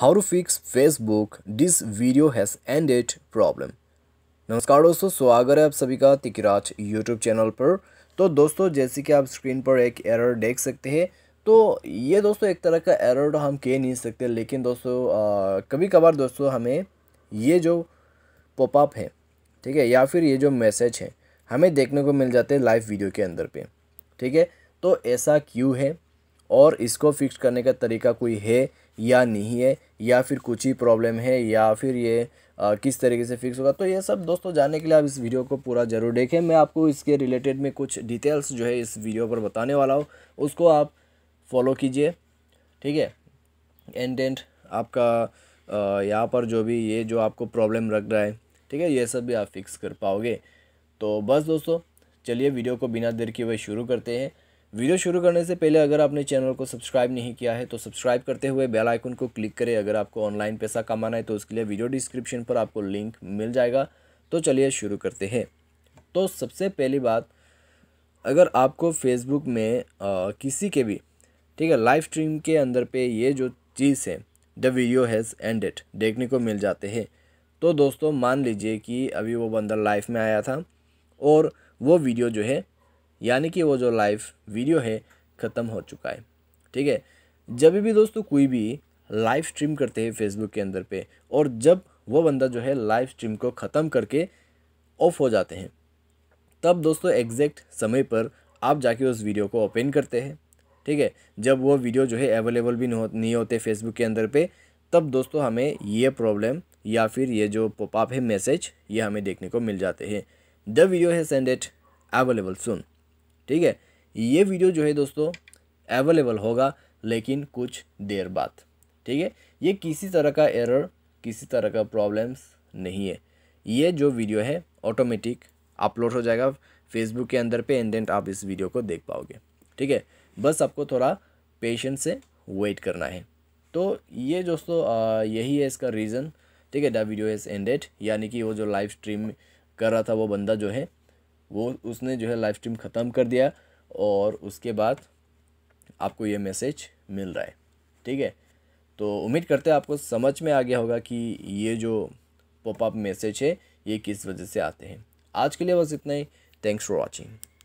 how to fix Facebook this video has ended problem नमस्कार दोस्तों स्वागत है आप सभी का तिकराज यूट्यूब चैनल पर तो दोस्तों जैसे कि आप स्क्रीन पर एक एरर देख सकते हैं तो ये दोस्तों एक तरह का एरर तो हम कह नहीं सकते लेकिन दोस्तों आ, कभी कभार दोस्तों हमें ये जो पॉपअप है ठीक है या फिर ये जो मैसेज है हमें देखने को मिल जाते हैं लाइव वीडियो के अंदर पे ठीक है तो ऐसा क्यों है और इसको फिक्स करने का तरीका कोई है या नहीं है या फिर कुछ ही प्रॉब्लम है या फिर ये आ, किस तरीके से फिक्स होगा तो ये सब दोस्तों जानने के लिए आप इस वीडियो को पूरा ज़रूर देखें मैं आपको इसके रिलेटेड में कुछ डिटेल्स जो है इस वीडियो पर बताने वाला हूँ उसको आप फॉलो कीजिए ठीक है एंड एंड आपका यहाँ पर जो भी ये जो आपको प्रॉब्लम रख रहा है ठीक है ये सब भी आप फिक्स कर पाओगे तो बस दोस्तों चलिए वीडियो को बिना देर के वह शुरू करते हैं वीडियो शुरू करने से पहले अगर आपने चैनल को सब्सक्राइब नहीं किया है तो सब्सक्राइब करते हुए बेल आइकन को क्लिक करें अगर आपको ऑनलाइन पैसा कमाना है तो उसके लिए वीडियो डिस्क्रिप्शन पर आपको लिंक मिल जाएगा तो चलिए शुरू करते हैं तो सबसे पहली बात अगर आपको फेसबुक में आ, किसी के भी ठीक है लाइव स्ट्रीम के अंदर पे ये जो चीज़ है द वीडियो हैज़ एंडेड देखने को मिल जाते हैं तो दोस्तों मान लीजिए कि अभी वो बंदर लाइव में आया था और वो वीडियो जो है यानी कि वो जो लाइव वीडियो है ख़त्म हो चुका है ठीक है जब भी दोस्तों कोई भी लाइव स्ट्रीम करते हैं फेसबुक के अंदर पे और जब वो बंदा जो है लाइव स्ट्रीम को ख़त्म करके ऑफ हो जाते हैं तब दोस्तों एग्जैक्ट समय पर आप जाके उस वीडियो को ओपन करते हैं ठीक है जब वो वीडियो जो है अवेलेबल भी नहीं होते फेसबुक के अंदर पे तब दोस्तों हमें ये प्रॉब्लम या फिर ये जो पॉपअप है मैसेज ये हमें देखने को मिल जाते हैं द वीडियो है सेंड एट अवेलेबल सुन ठीक है ये वीडियो जो है दोस्तों अवेलेबल होगा लेकिन कुछ देर बाद ठीक है ये किसी तरह का एरर किसी तरह का प्रॉब्लम्स नहीं है ये जो वीडियो है ऑटोमेटिक अपलोड हो जाएगा फेसबुक के अंदर पे एंड आप इस वीडियो को देख पाओगे ठीक है बस आपको थोड़ा पेशेंस से वेट करना है तो ये दोस्तों यही है इसका रीज़न ठीक है द वीडियो इज़ एंडेड यानी कि वो जो लाइव स्ट्रीम कर रहा था वो बंदा जो है वो उसने जो है लाइव स्ट्रीम ख़त्म कर दिया और उसके बाद आपको ये मैसेज मिल रहा है ठीक है तो उम्मीद करते हैं आपको समझ में आ गया होगा कि ये जो पॉपअप मैसेज है ये किस वजह से आते हैं आज के लिए बस इतना ही थैंक्स फॉर वॉचिंग